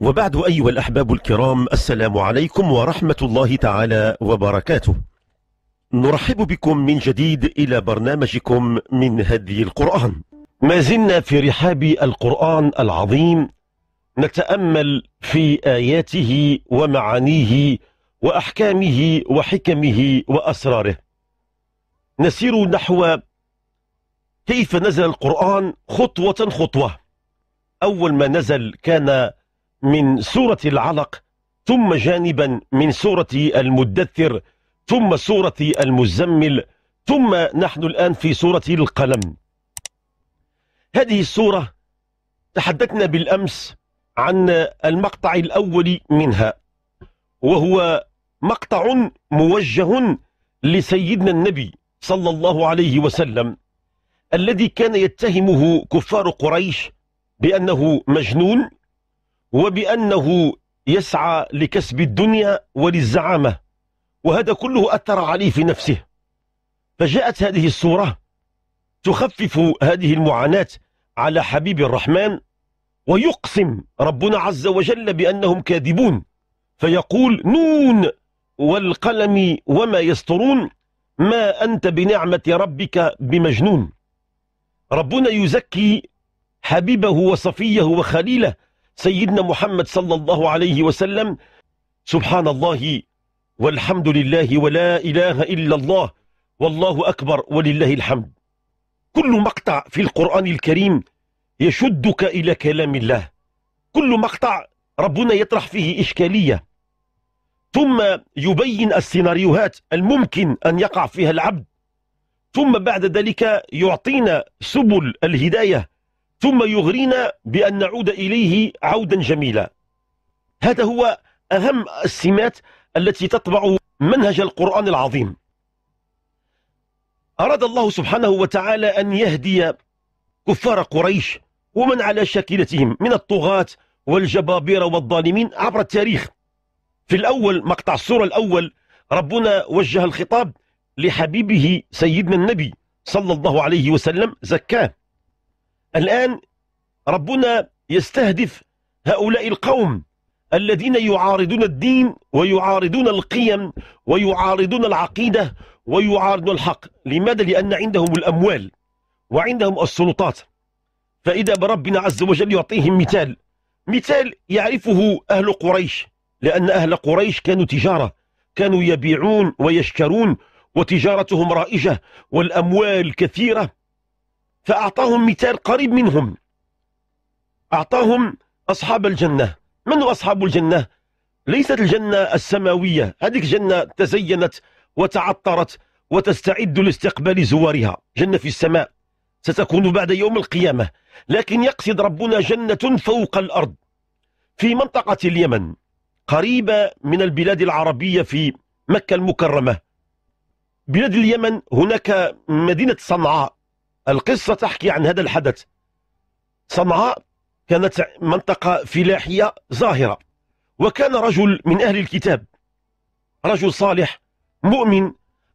وبعد أيها الأحباب الكرام السلام عليكم ورحمة الله تعالى وبركاته نرحب بكم من جديد إلى برنامجكم من هدي القرآن ما زلنا في رحاب القرآن العظيم نتأمل في آياته ومعانيه وأحكامه وحكمه وأسراره نسير نحو كيف نزل القرآن خطوة خطوة أول ما نزل كان من سورة العلق ثم جانبا من سورة المدثر ثم سورة المزمل ثم نحن الآن في سورة القلم هذه السورة تحدثنا بالأمس عن المقطع الأول منها وهو مقطع موجه لسيدنا النبي صلى الله عليه وسلم الذي كان يتهمه كفار قريش بأنه مجنون وبأنه يسعى لكسب الدنيا وللزعامة وهذا كله أثر عليه في نفسه فجاءت هذه الصورة تخفف هذه المعاناة على حبيب الرحمن ويقسم ربنا عز وجل بأنهم كاذبون فيقول نون والقلم وما يسطرون ما أنت بنعمة ربك بمجنون ربنا يزكي حبيبه وصفيه وخليله سيدنا محمد صلى الله عليه وسلم سبحان الله والحمد لله ولا إله إلا الله والله أكبر ولله الحمد كل مقطع في القرآن الكريم يشدك إلى كلام الله كل مقطع ربنا يطرح فيه إشكالية ثم يبين السيناريوهات الممكن أن يقع فيها العبد ثم بعد ذلك يعطينا سبل الهداية ثم يغرينا بأن نعود إليه عودا جميلا هذا هو أهم السمات التي تطبع منهج القرآن العظيم أراد الله سبحانه وتعالى أن يهدي كفار قريش ومن على شاكلتهم من الطغاة والجبابرة والظالمين عبر التاريخ في الأول مقطع السورة الأول ربنا وجه الخطاب لحبيبه سيدنا النبي صلى الله عليه وسلم زكاه الآن ربنا يستهدف هؤلاء القوم الذين يعارضون الدين ويعارضون القيم ويعارضون العقيدة ويعارضون الحق لماذا؟ لأن عندهم الأموال وعندهم السلطات فإذا بربنا عز وجل يعطيهم مثال مثال يعرفه أهل قريش لأن أهل قريش كانوا تجارة كانوا يبيعون ويشترون وتجارتهم رائجة والأموال كثيرة فأعطاهم مثال قريب منهم أعطاهم أصحاب الجنة من أصحاب الجنة؟ ليست الجنة السماوية هذيك جنة تزينت وتعطرت وتستعد لاستقبال زوارها جنة في السماء ستكون بعد يوم القيامة لكن يقصد ربنا جنة فوق الأرض في منطقة اليمن قريبة من البلاد العربية في مكة المكرمة بلاد اليمن هناك مدينة صنعاء القصة تحكي عن هذا الحدث صنعاء كانت منطقة فلاحية ظاهرة وكان رجل من أهل الكتاب رجل صالح مؤمن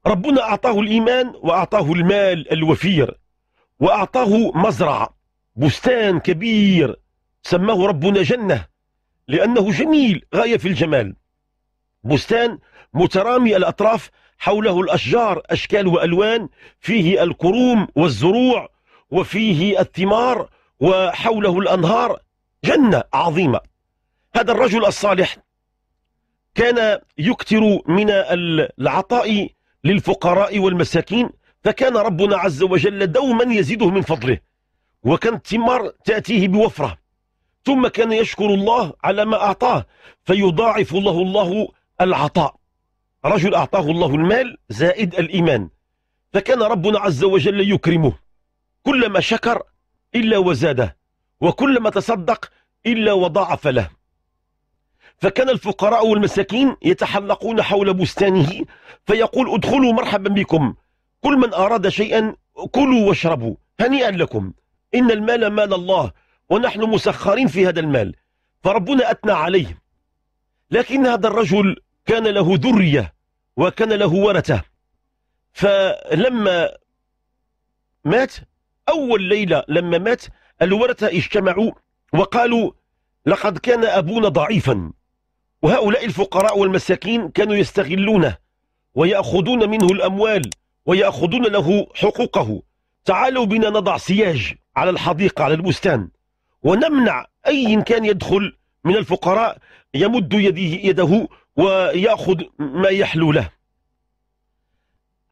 ربنا أعطاه الإيمان وأعطاه المال الوفير وأعطاه مزرعة بستان كبير سماه ربنا جنة لأنه جميل غاية في الجمال بستان مترامي الأطراف حوله الأشجار أشكال وألوان فيه الكروم والزروع وفيه الثمار وحوله الأنهار جنة عظيمة هذا الرجل الصالح كان يكثر من العطاء للفقراء والمساكين فكان ربنا عز وجل دوما يزيده من فضله وكانت الثمار تأتيه بوفرة ثم كان يشكر الله على ما أعطاه فيضاعف له الله العطاء رجل أعطاه الله المال زائد الإيمان فكان ربنا عز وجل يكرمه كلما شكر إلا وزاده وكلما تصدق إلا وضاعف له فكان الفقراء والمساكين يتحلقون حول بستانه فيقول ادخلوا مرحبا بكم كل من أراد شيئا كلوا واشربوا هنيئا لكم إن المال مال الله ونحن مسخرين في هذا المال فربنا أثنى عليه لكن هذا الرجل كان له ذرية وكان له ورثة فلما مات أول ليلة لما مات الورثة اجتمعوا وقالوا لقد كان أبونا ضعيفا وهؤلاء الفقراء والمساكين كانوا يستغلونه ويأخذون منه الأموال ويأخذون له حقوقه تعالوا بنا نضع سياج على الحديقة على البستان ونمنع أي كان يدخل من الفقراء يمد يده ويأخذ ما يحلو له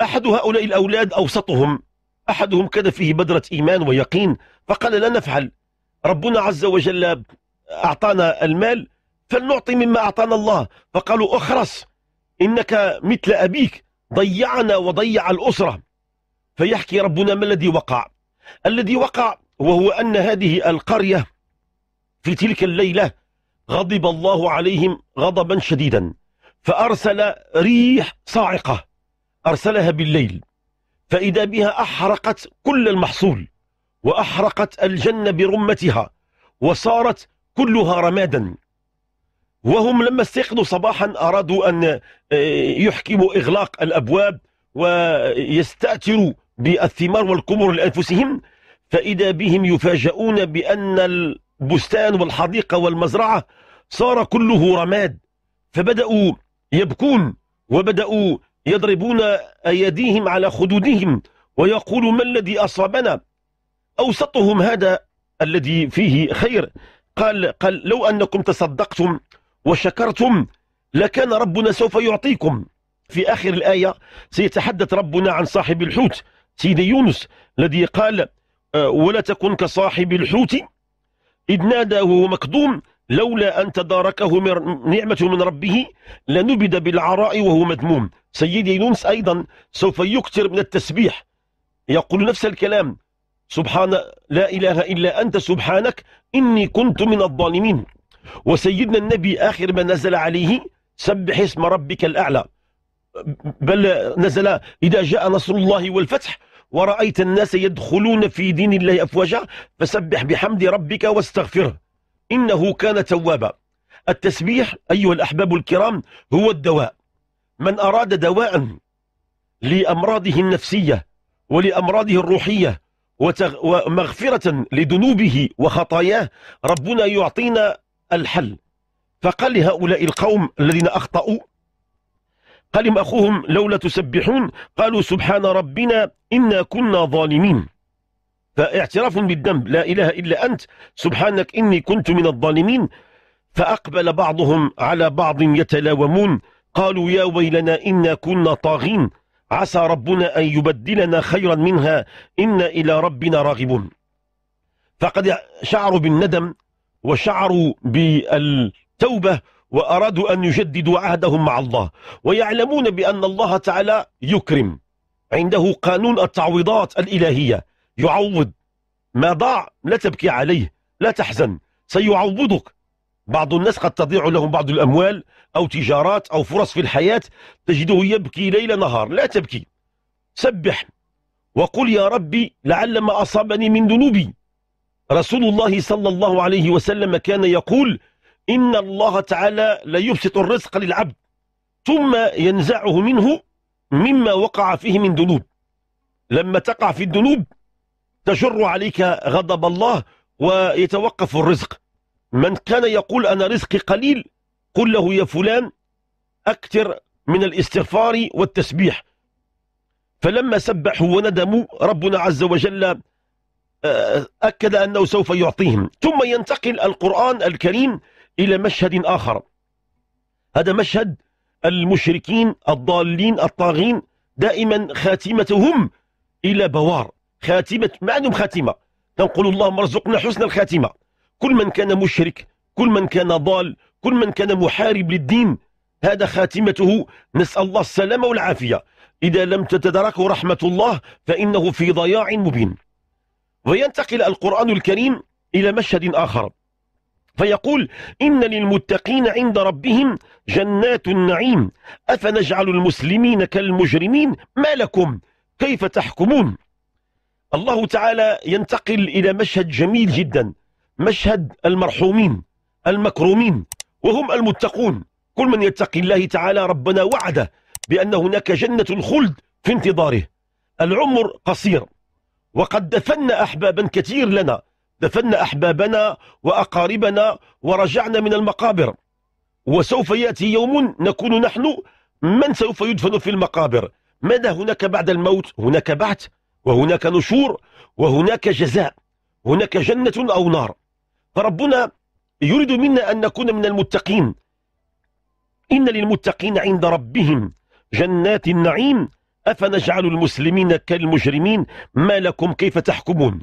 أحد هؤلاء الأولاد أوسطهم أحدهم كان فيه بدرة إيمان ويقين فقال لا نفعل ربنا عز وجل أعطانا المال فلنعطي مما أعطانا الله فقالوا أخرس إنك مثل أبيك ضيعنا وضيع الأسرة فيحكي ربنا ما الذي وقع الذي وقع وهو أن هذه القرية في تلك الليلة غضب الله عليهم غضبا شديدا فأرسل ريح صاعقة أرسلها بالليل فإذا بها أحرقت كل المحصول وأحرقت الجنة برمتها وصارت كلها رمادا وهم لما استيقظوا صباحا أرادوا أن آه، يحكموا إغلاق الأبواب ويستأثروا بالثمار والكمر لأنفسهم فإذا بهم يفاجؤون بأن البستان والحديقة والمزرعة صار كله رماد فبدأوا يبكون وبدأوا يضربون أيديهم على خدودهم ويقول ما الذي أصابنا أوسطهم هذا الذي فيه خير قال, قال لو أنكم تصدقتم وشكرتم لكان ربنا سوف يعطيكم في آخر الآية سيتحدث ربنا عن صاحب الحوت سيدي يونس الذي قال أه، ولا تكن كصاحب الحوت إذ ناداه مكظوم لولا أن تداركه من نعمة من ربه لنبذ بالعراء وهو مذموم سيدي يونس أيضا سوف يكثر من التسبيح يقول نفس الكلام سبحان لا إله إلا أنت سبحانك إني كنت من الظالمين وسيدنا النبي آخر ما نزل عليه سبح اسم ربك الأعلى بل نزل إذا جاء نصر الله والفتح ورأيت الناس يدخلون في دين الله أفواجا فسبح بحمد ربك واستغفره إنه كان توابا التسبيح أيها الأحباب الكرام هو الدواء من أراد دواء لأمراضه النفسية ولأمراضه الروحية ومغفرة لذنوبه وخطاياه ربنا يعطينا الحل فقال لهؤلاء القوم الذين أخطأوا قالهم أخوهم لولا تسبحون قالوا سبحان ربنا إنا كنا ظالمين فاعتراف بالذنب لا إله إلا أنت سبحانك إني كنت من الظالمين فأقبل بعضهم على بعض يتلاومون قالوا يا ويلنا إنا كنا طاغين عسى ربنا أن يبدلنا خيرا منها إنا إلى ربنا راغبون فقد شعروا بالندم وشعروا بالتوبة وأرادوا أن يجددوا عهدهم مع الله ويعلمون بأن الله تعالى يكرم عنده قانون التعويضات الإلهية يعوض ما ضاع لا تبكي عليه لا تحزن سيعوضك بعض الناس قد تضيع لهم بعض الأموال أو تجارات أو فرص في الحياة تجده يبكي ليل نهار لا تبكي سبح وقل يا ربي لعل ما أصابني من ذنوبي رسول الله صلى الله عليه وسلم كان يقول إن الله تعالى لا يبسط الرزق للعبد ثم ينزعه منه مما وقع فيه من ذنوب لما تقع في الذنوب تجر عليك غضب الله ويتوقف الرزق من كان يقول أنا رزقي قليل قل له يا فلان أكثر من الاستغفار والتسبيح فلما سبحوا وندموا ربنا عز وجل آه، آه، آه، أكد أنه سوف يعطيهم ثم ينتقل القرآن الكريم إلى مشهد آخر هذا مشهد المشركين الضالين الطاغين دائما خاتمتهم إلى بوار خاتمة ما عندهم خاتمة تنقل اللهم ارزقنا حسن الخاتمة كل من كان مشرك كل من كان ضال كل من كان محارب للدين هذا خاتمته نسأل الله السلامة والعافية إذا لم تتدركه رحمة الله فإنه في ضياع مبين وينتقل القرآن الكريم إلى مشهد آخر فيقول إن للمتقين عند ربهم جنات النعيم أفنجعل المسلمين كالمجرمين ما لكم كيف تحكمون الله تعالى ينتقل إلى مشهد جميل جدا مشهد المرحومين المكرومين وهم المتقون كل من يتقي الله تعالى ربنا وعده بأن هناك جنة الخلد في انتظاره العمر قصير وقد دفن أحبابا كثير لنا دفنا أحبابنا وأقاربنا ورجعنا من المقابر وسوف يأتي يوم نكون نحن من سوف يدفن في المقابر ماذا هناك بعد الموت هناك بعث وهناك نشور وهناك جزاء هناك جنة أو نار فربنا يريد منا أن نكون من المتقين إن للمتقين عند ربهم جنات النعيم أفنجعل المسلمين كالمجرمين ما لكم كيف تحكمون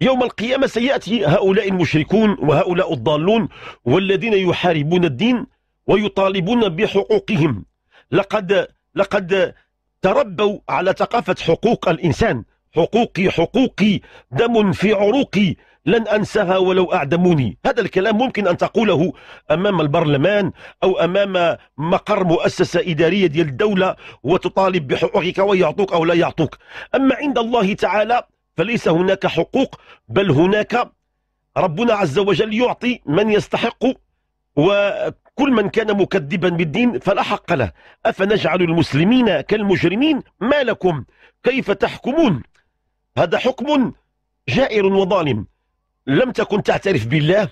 يوم القيامة سيأتي هؤلاء المشركون وهؤلاء الضالون والذين يحاربون الدين ويطالبون بحقوقهم لقد لقد تربوا على ثقافة حقوق الإنسان حقوقي حقوقي دم في عروقي لن أنساها ولو أعدموني هذا الكلام ممكن أن تقوله أمام البرلمان أو أمام مقر مؤسسة إدارية ديال الدولة وتطالب بحقوقك ويعطوك أو لا يعطوك أما عند الله تعالى فليس هناك حقوق بل هناك ربنا عز وجل يعطي من يستحق وكل من كان مكذبا بالدين فلا حق له أفنجعل المسلمين كالمجرمين ما لكم كيف تحكمون هذا حكم جائر وظالم لم تكن تعترف بالله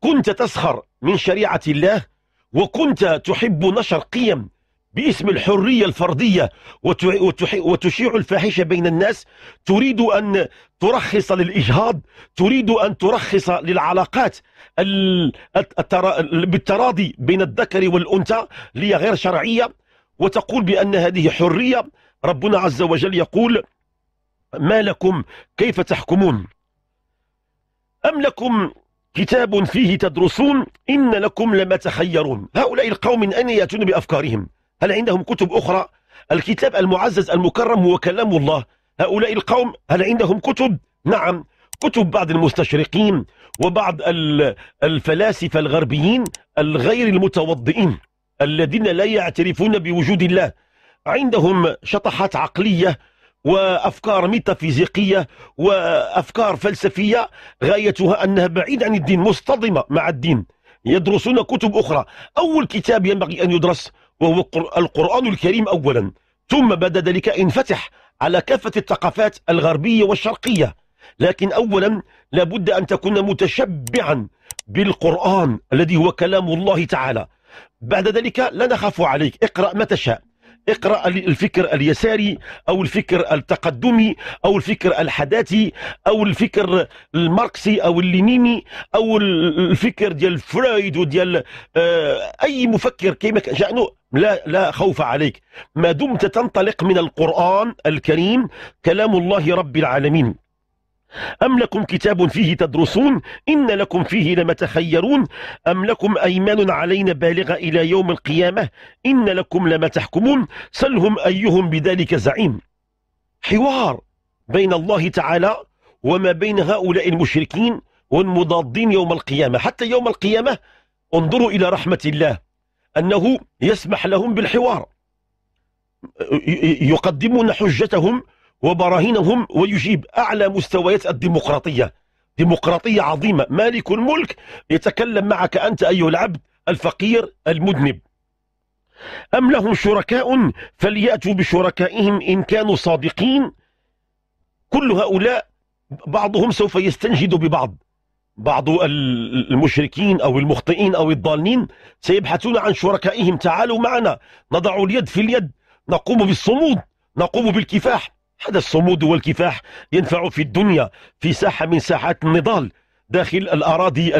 كنت تسخر من شريعة الله وكنت تحب نشر قيم باسم الحرية الفردية وتشيع الفاحشة بين الناس تريد أن ترخص للإجهاض تريد أن ترخص للعلاقات بالتراضي بين الذكر والأنثى هي غير شرعية وتقول بأن هذه حرية ربنا عز وجل يقول ما لكم كيف تحكمون أم لكم كتاب فيه تدرسون إن لكم لما تخيرون هؤلاء القوم من أين يأتون بأفكارهم هل عندهم كتب أخرى الكتاب المعزز المكرم هو كلام الله هؤلاء القوم هل عندهم كتب نعم كتب بعض المستشرقين وبعض الفلاسفة الغربيين الغير المتوضئين الذين لا يعترفون بوجود الله عندهم شطحات عقلية وأفكار ميتافيزيقية وأفكار فلسفية غايتها أنها بعيد عن الدين مصطدمة مع الدين يدرسون كتب أخرى أول كتاب ينبغي أن يدرس وهو القرآن الكريم أولا ثم بعد ذلك انفتح على كافة الثقافات الغربية والشرقية لكن أولا لابد أن تكون متشبعا بالقرآن الذي هو كلام الله تعالى بعد ذلك لا نخاف عليك اقرأ ما تشاء اقرأ الفكر اليساري أو الفكر التقدمي أو الفكر الحداثي أو الفكر الماركسي أو اللينيني أو الفكر ديال فرويد وديال آه، أي مفكر كيما شأنه لا لا خوف عليك ما دمت تنطلق من القرآن الكريم كلام الله رب العالمين أم لكم كتاب فيه تدرسون إن لكم فيه لما تخيرون أم لكم أيمان علينا بالغة إلى يوم القيامة إن لكم لما تحكمون سلهم أيهم بذلك زعيم حوار بين الله تعالى وما بين هؤلاء المشركين والمضادين يوم القيامة حتى يوم القيامة انظروا إلى رحمة الله أنه يسمح لهم بالحوار يقدمون حجتهم وبراهينهم ويجيب أعلى مستويات الديمقراطية ديمقراطية عظيمة مالك الملك يتكلم معك أنت أيها العبد الفقير المذنب أم لهم شركاء فليأتوا بشركائهم إن كانوا صادقين كل هؤلاء بعضهم سوف يستنجد ببعض بعض المشركين أو المخطئين أو الضالين سيبحثون عن شركائهم تعالوا معنا نضع اليد في اليد نقوم بالصمود نقوم بالكفاح هذا الصمود والكفاح ينفع في الدنيا في ساحة من ساحات النضال داخل الأراضي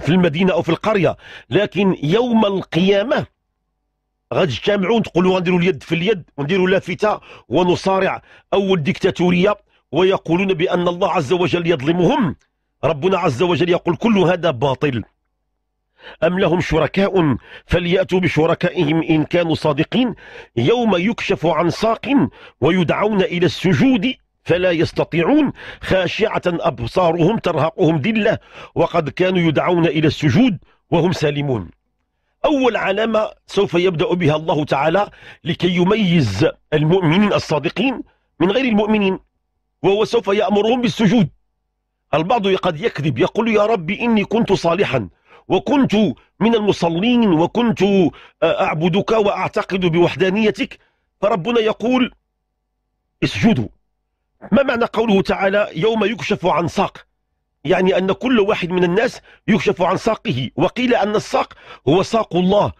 في المدينة أو في القرية لكن يوم القيامة غادي تجتمعوا تقولوا غنديروا اليد في اليد ونديروا لافتة ونصارع أول ديكتاتورية ويقولون بأن الله عز وجل يظلمهم ربنا عز وجل يقول كل هذا باطل أم لهم شركاء فليأتوا بشركائهم إن كانوا صادقين يوم يكشف عن ساق ويدعون إلى السجود فلا يستطيعون خاشعة أبصارهم ترهقهم دلة وقد كانوا يدعون إلى السجود وهم سالمون أول علامة سوف يبدأ بها الله تعالى لكي يميز المؤمنين الصادقين من غير المؤمنين وهو سوف يأمرهم بالسجود البعض قد يكذب يقول يا ربي إني كنت صالحا وكنت من المصلين وكنت آه، أعبدك وأعتقد بوحدانيتك فربنا يقول اسجدوا ما معنى قوله تعالى يوم يكشف عن ساق يعني أن كل واحد من الناس يكشف عن ساقه وقيل أن الساق هو ساق الله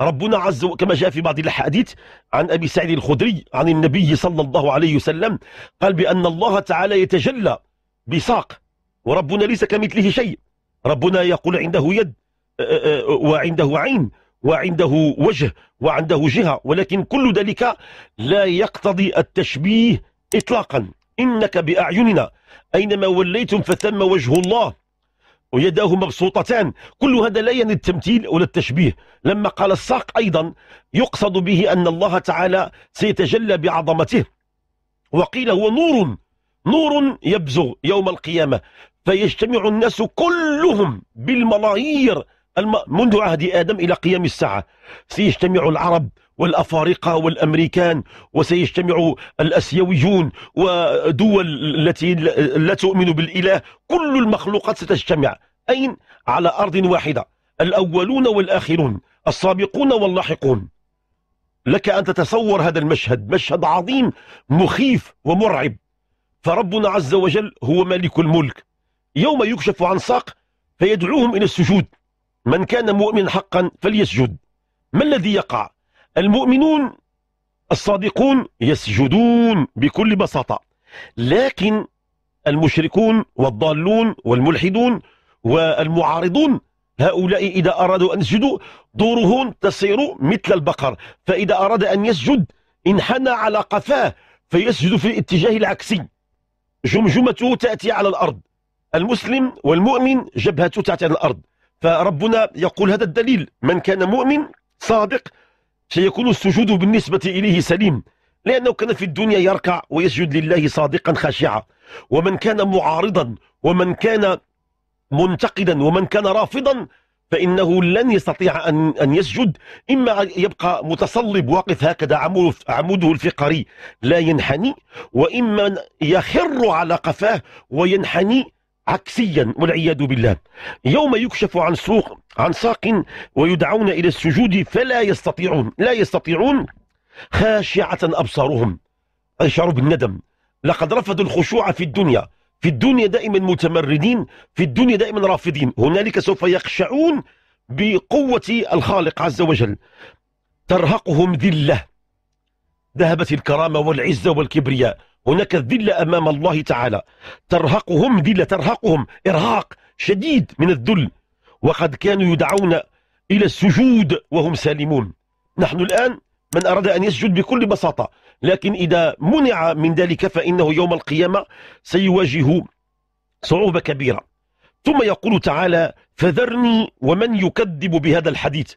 ربنا عز وجل كما جاء في بعض الاحاديث عن أبي سعيد الخدري عن النبي صلى الله عليه وسلم قال بأن الله تعالى يتجلى بساق وربنا ليس كمثله شيء ربنا يقول عنده يد أه، أه، أه، وعنده عين وعنده وجه وعنده جهة ولكن كل ذلك لا يقتضي التشبيه إطلاقا إنك بأعيننا أينما وليتم فثم وجه الله ويداه مبسوطتان كل هذا لا يعني التمثيل ولا التشبيه لما قال الساق أيضا يقصد به أن الله تعالى سيتجلى بعظمته وقيل هو نور نور يبزغ يوم القيامة فيجتمع الناس كلهم بالملايير الم... منذ عهد آدم إلى قيام الساعة سيجتمع العرب والأفارقة والأمريكان وسيجتمع الأسيويون ودول التي لا تؤمن بالإله كل المخلوقات ستجتمع أين؟ على أرض واحدة الأولون والآخرون السابقون واللاحقون لك أن تتصور هذا المشهد مشهد عظيم مخيف ومرعب فربنا عز وجل هو ملك الملك يوم يكشف عن ساق فيدعوهم إلى السجود من كان مؤمن حقا فليسجد ما الذي يقع المؤمنون الصادقون يسجدون بكل بساطة لكن المشركون والضالون والملحدون والمعارضون هؤلاء إذا أرادوا أن يسجدوا دورهم تصير مثل البقر فإذا أراد أن يسجد انحنى على قفاه فيسجد في الاتجاه العكسي جمجمته تأتي على الأرض المسلم والمؤمن جبهته تحت الأرض فربنا يقول هذا الدليل من كان مؤمن صادق سيكون السجود بالنسبة إليه سليم لأنه كان في الدنيا يركع ويسجد لله صادقا خاشعا ومن كان معارضا ومن كان منتقدا ومن كان رافضا فإنه لن يستطيع أن أن يسجد إما يبقى متصلب واقف هكذا عموده الفقري لا ينحني وإما يخر على قفاه وينحني عكسيا والعياذ بالله يوم يكشف عن سوق عن ساق ويدعون إلى السجود فلا يستطيعون لا يستطيعون خاشعة أبصارهم يشعروا بالندم لقد رفضوا الخشوع في الدنيا في الدنيا دائما متمردين في الدنيا دائما رافضين هنالك سوف يخشعون بقوة الخالق عز وجل ترهقهم ذلة ذهبت الكرامة والعزة والكبرياء هناك الذلة أمام الله تعالى ترهقهم ذلة ترهقهم إرهاق شديد من الذل وقد كانوا يدعون إلى السجود وهم سالمون نحن الآن من أراد أن يسجد بكل بساطة لكن إذا منع من ذلك فإنه يوم القيامة سيواجه صعوبة كبيرة ثم يقول تعالى فذرني ومن يكذب بهذا الحديث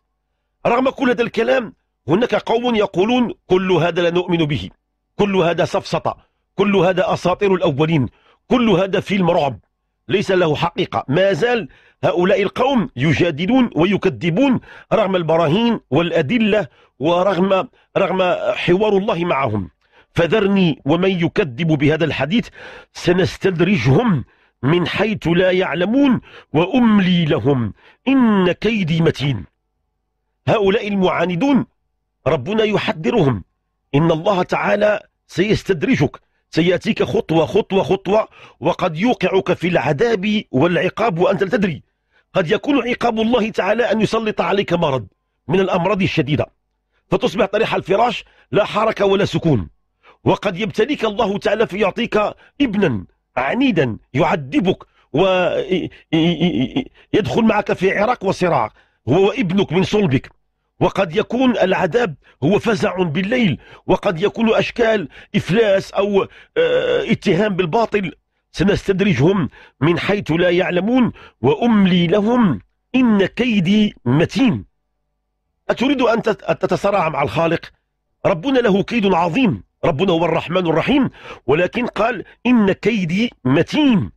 رغم كل هذا الكلام هناك قوم يقولون كل هذا لا نؤمن به كل هذا سفسطة كل هذا أساطير الأولين كل هذا فيلم رعب ليس له حقيقة ما زال هؤلاء القوم يجادلون ويكذبون رغم البراهين والأدلة ورغم رغم حوار الله معهم فذرني ومن يكذب بهذا الحديث سنستدرجهم من حيث لا يعلمون وأملي لهم إن كيدي متين هؤلاء المعاندون ربنا يحذرهم إن الله تعالى سيستدرجك سيأتيك خطوة خطوة خطوة وقد يوقعك في العذاب والعقاب وأنت لا تدري قد يكون عقاب الله تعالى أن يسلط عليك مرض من الأمراض الشديدة فتصبح طريح الفراش لا حركة ولا سكون وقد يبتليك الله تعالى فيعطيك ابنا عنيدا يعذبك ويدخل معك في عراق وصراع هو ابنك من صلبك وقد يكون العذاب هو فزع بالليل وقد يكون أشكال إفلاس أو آه، اتهام بالباطل سنستدرجهم من حيث لا يعلمون وأملي لهم إن كيدي متين أتريد أن تتصارع مع الخالق ربنا له كيد عظيم ربنا هو الرحمن الرحيم ولكن قال إن كيدي متين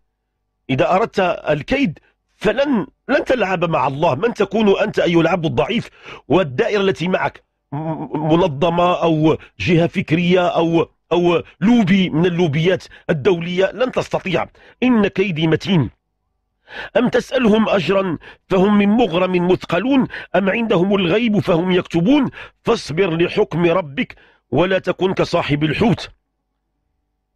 إذا أردت الكيد فلن لن تلعب مع الله من تكون أنت أيها العبد الضعيف والدائرة التي معك منظمة أو جهة فكرية أو أو لوبي من اللوبيات الدولية لن تستطيع إن كيدي متين أم تسألهم أجرا فهم من مغرم مثقلون أم عندهم الغيب فهم يكتبون فاصبر لحكم ربك ولا تكن كصاحب الحوت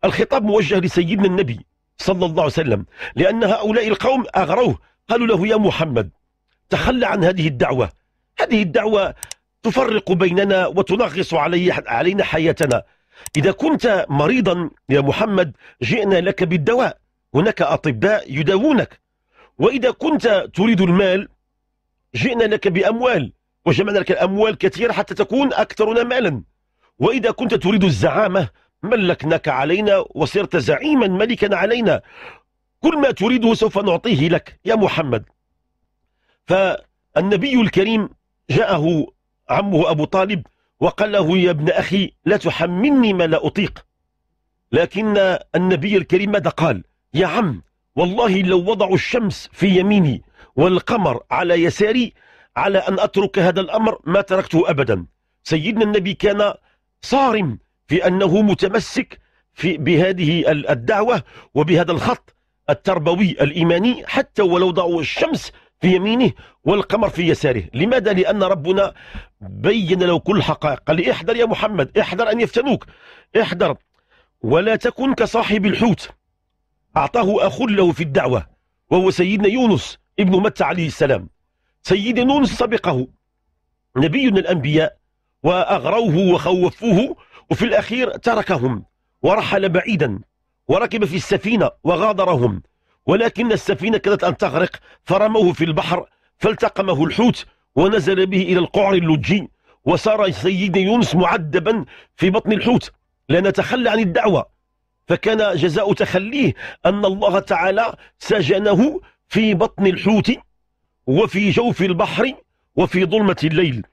الخطاب موجه لسيدنا النبي صلى الله عليه وسلم لأن هؤلاء القوم أغروه قالوا له يا محمد تخلى عن هذه الدعوة هذه الدعوة تفرق بيننا وتنغص علي علينا حياتنا إذا كنت مريضا يا محمد جئنا لك بالدواء هناك أطباء يداوونك وإذا كنت تريد المال جئنا لك بأموال وجمعنا لك الأموال كثيرة حتى تكون أكثرنا مالا وإذا كنت تريد الزعامة ملكناك علينا وصرت زعيما ملكا علينا كل ما تريده سوف نعطيه لك يا محمد فالنبي الكريم جاءه عمه أبو طالب وقال له يا ابن أخي لا تحملني ما لا أطيق لكن النبي الكريم ماذا قال يا عم والله لو وضعوا الشمس في يميني والقمر على يساري على أن أترك هذا الأمر ما تركته أبدا سيدنا النبي كان صارم في أنه متمسك في بهذه الدعوة وبهذا الخط التربوي الإيماني حتى ولو ضعوا الشمس في يمينه والقمر في يساره لماذا؟ لأن ربنا بين له كل الحقائق قال لي احذر يا محمد احذر أن يفتنوك احذر ولا تكن كصاحب الحوت أعطاه أخ له في الدعوة وهو سيدنا يونس ابن متى عليه السلام سيدنا يونس سبقه نبي الأنبياء وأغروه وخوفوه وفي الأخير تركهم ورحل بعيدا وركب في السفينة وغادرهم ولكن السفينة كادت أن تغرق فرموه في البحر فالتقمه الحوت ونزل به إلى القعر اللجي وصار سيدنا يونس معدبا في بطن الحوت لأن تخلى عن الدعوة فكان جزاء تخليه أن الله تعالى سجنه في بطن الحوت وفي جوف البحر وفي ظلمة الليل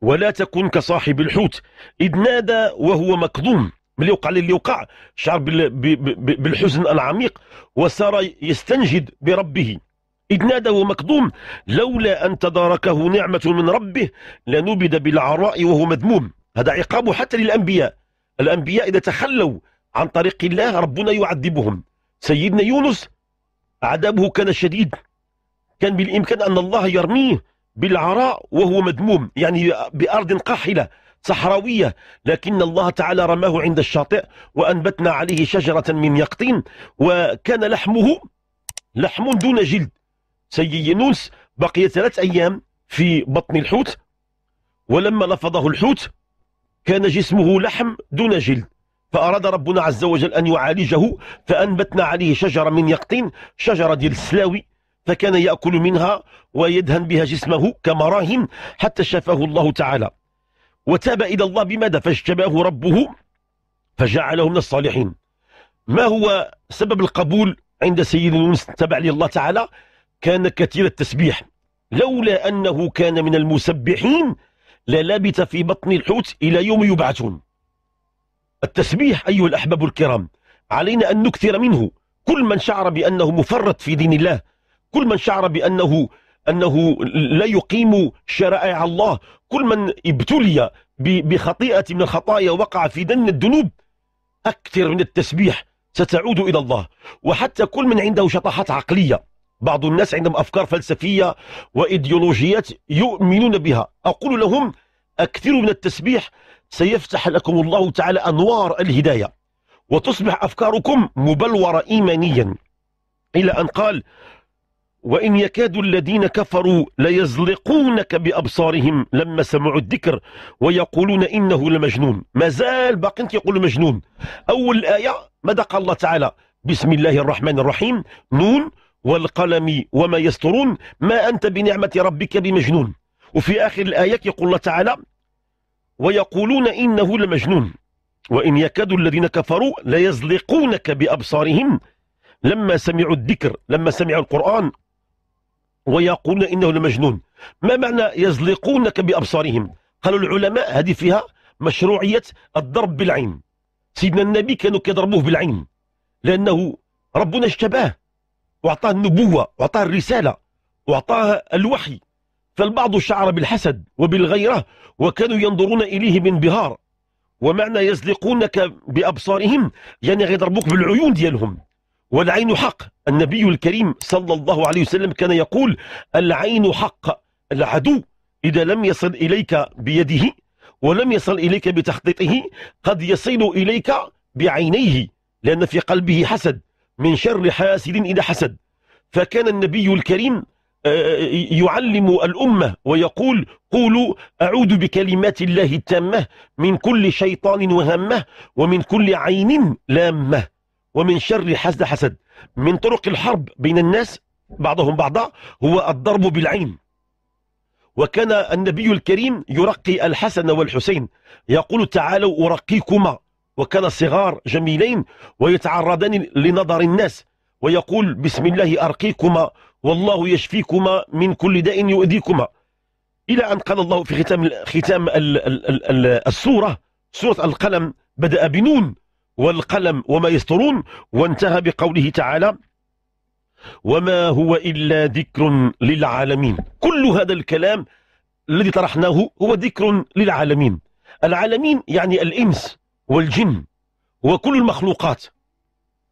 ولا تكن كصاحب الحوت إذ نادى وهو مكظوم ملي وقع اللي وقع شعر بالحزن العميق وصار يستنجد بربه إذ نادى مكظوم لولا أن تداركه نعمة من ربه لنبذ بالعراء وهو مذموم هذا عقاب حتى للأنبياء الأنبياء إذا تخلوا عن طريق الله ربنا يعذبهم سيدنا يونس عذابه كان شديد كان بالإمكان أن الله يرميه بالعراء وهو مذموم يعني بأرض قاحلة صحراوية لكن الله تعالى رماه عند الشاطئ وأنبتنا عليه شجرة من يقطين وكان لحمه لحم دون جلد سيدي يونس بقي ثلاث أيام في بطن الحوت ولما لفظه الحوت كان جسمه لحم دون جلد فأراد ربنا عز وجل أن يعالجه فأنبتنا عليه شجرة من يقطين شجرة ديال السلاوي فكان يأكل منها ويدهن بها جسمه كمراهم حتى شفاه الله تعالى وتاب إلى الله بماذا فاجتباه ربه فجعله من الصالحين ما هو سبب القبول عند سيدنا يونس تبع لله تعالى كان كثير التسبيح لولا أنه كان من المسبحين للبث في بطن الحوت إلى يوم يبعثون التسبيح أيها الأحباب الكرام علينا أن نكثر منه كل من شعر بأنه مفرط في دين الله كل من شعر بأنه أنه لا يقيم شرائع الله كل من ابتلي بخطيئة من الخطايا وقع في دن الذنوب أكثر من التسبيح ستعود إلى الله وحتى كل من عنده شطحات عقلية بعض الناس عندهم أفكار فلسفية وإيديولوجيات يؤمنون بها أقول لهم أكثروا من التسبيح سيفتح لكم الله تعالى أنوار الهداية وتصبح أفكاركم مبلورة إيمانيا إلى أن قال وإن يكاد الذين كفروا ليزلقونك بأبصارهم لما سمعوا الذكر ويقولون إنه لمجنون مازال باقين يقول مجنون أول آية ماذا قال الله تعالى بسم الله الرحمن الرحيم نون والقلم وما يسترون ما أنت بنعمة ربك بمجنون وفي آخر الآية يقول الله تعالى ويقولون إنه لمجنون وإن يكاد الذين كفروا ليزلقونك بأبصارهم لما سمعوا الذكر لما سمعوا القرآن ويقولون إنه لمجنون ما معنى يزلقونك بأبصارهم قالوا العلماء هذه فيها مشروعية الضرب بالعين سيدنا النبي كانوا كيضربوه بالعين لأنه ربنا اشتباه وأعطاه النبوة وأعطاه الرسالة وأعطاه الوحي فالبعض شعر بالحسد وبالغيرة وكانوا ينظرون إليه بانبهار ومعنى يزلقونك بأبصارهم يعني غيضربوك بالعيون ديالهم والعين حق النبي الكريم صلى الله عليه وسلم كان يقول العين حق العدو إذا لم يصل إليك بيده ولم يصل إليك بتخطيطه قد يصل إليك بعينيه لأن في قلبه حسد من شر حاسد إلى حسد فكان النبي الكريم آه، يعلم الأمة ويقول قولوا أعوذ بكلمات الله التامة من كل شيطان وهمه ومن كل عين لامه ومن شر حسد حسد من طرق الحرب بين الناس بعضهم بعضا هو الضرب بالعين وكان النبي الكريم يرقي الحسن والحسين يقول تعالوا أرقيكما وكان صغار جميلين ويتعرضان لنظر الناس ويقول بسم الله أرقيكما والله يشفيكما من كل داء يؤذيكما إلى أن قال الله في ختام ختام السورة سورة القلم بدأ بنون والقلم وما يسطرون وانتهى بقوله تعالى وما هو إلا ذكر للعالمين كل هذا الكلام الذي طرحناه هو ذكر للعالمين العالمين يعني الإنس والجن وكل المخلوقات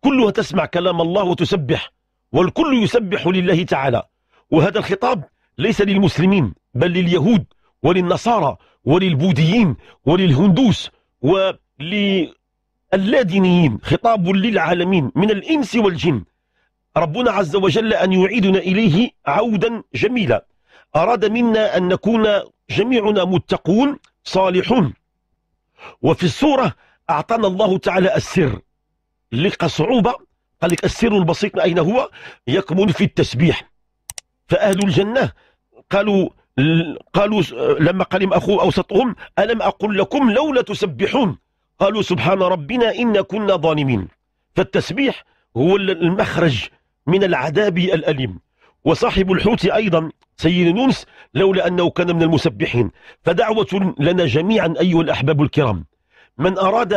كلها تسمع كلام الله وتسبح والكل يسبح لله تعالى وهذا الخطاب ليس للمسلمين بل لليهود وللنصارى وللبوذيين وللهندوس وللمسلمين اللادينيين خطاب للعالمين من الإنس والجن ربنا عز وجل أن يعيدنا إليه عودا جميلا أراد منا أن نكون جميعنا متقون صالحون وفي السورة أعطانا الله تعالى السر لقى صعوبة قال لك السر البسيط أين هو يكمن في التسبيح فأهل الجنة قالوا قالوا لما قال أخو أوسطهم ألم أقل لكم لولا تسبحون قالوا سبحان ربنا إن كنا ظالمين فالتسبيح هو المخرج من العذاب الأليم وصاحب الحوت أيضا سيد يونس لولا أنه كان من المسبحين فدعوة لنا جميعا أيها الأحباب الكرام من أراد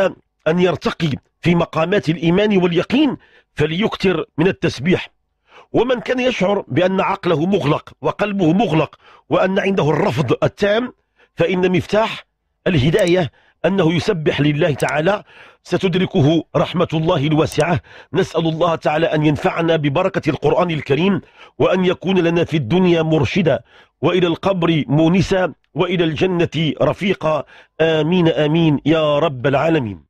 أن يرتقي في مقامات الإيمان واليقين فليكثر من التسبيح ومن كان يشعر بأن عقله مغلق وقلبه مغلق وأن عنده الرفض التام فإن مفتاح الهداية أنه يسبح لله تعالى ستدركه رحمة الله الواسعة نسأل الله تعالى أن ينفعنا ببركة القرآن الكريم وأن يكون لنا في الدنيا مرشدا وإلى القبر مونسا وإلى الجنة رفيقا آمين آمين يا رب العالمين